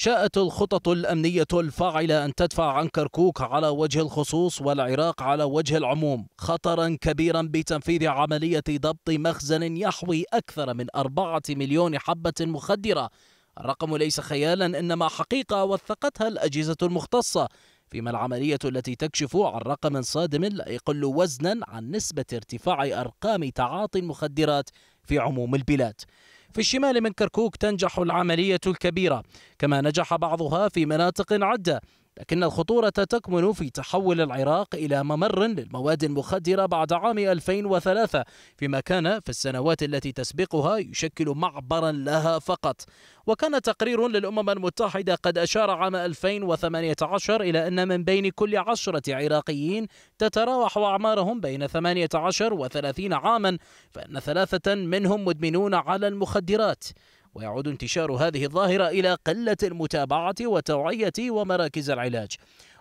شاءت الخطط الأمنية الفاعلة أن تدفع عن كركوك على وجه الخصوص والعراق على وجه العموم خطرا كبيرا بتنفيذ عملية ضبط مخزن يحوي أكثر من أربعة مليون حبة مخدرة الرقم ليس خيالا إنما حقيقة وثقتها الأجهزة المختصة فيما العملية التي تكشف عن رقم صادم لا يقل وزنا عن نسبة ارتفاع أرقام تعاطي المخدرات في عموم البلاد في الشمال من كركوك تنجح العملية الكبيرة كما نجح بعضها في مناطق عدة لكن الخطورة تكمن في تحول العراق إلى ممر للمواد المخدرة بعد عام 2003 فيما كان في السنوات التي تسبقها يشكل معبرا لها فقط وكان تقرير للأمم المتحدة قد أشار عام 2018 إلى أن من بين كل عشرة عراقيين تتراوح أعمارهم بين 18 و 30 عاما فإن ثلاثة منهم مدمنون على المخدرات ويعود انتشار هذه الظاهرة إلى قلة المتابعة والتوعية ومراكز العلاج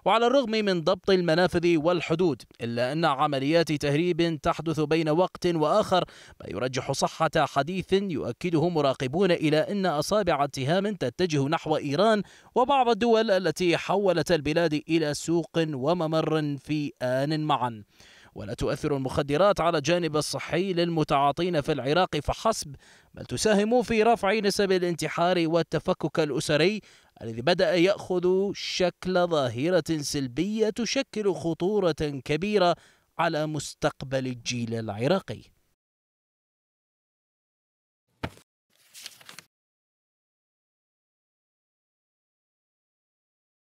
وعلى الرغم من ضبط المنافذ والحدود إلا أن عمليات تهريب تحدث بين وقت وآخر ما يرجح صحة حديث يؤكده مراقبون إلى أن أصابع اتهام تتجه نحو إيران وبعض الدول التي حولت البلاد إلى سوق وممر في آن معا ولا تؤثر المخدرات على الجانب الصحي للمتعاطين في العراق فحسب بل تساهم في رفع نسب الانتحار والتفكك الأسري الذي بدأ يأخذ شكل ظاهرة سلبية تشكل خطورة كبيرة على مستقبل الجيل العراقي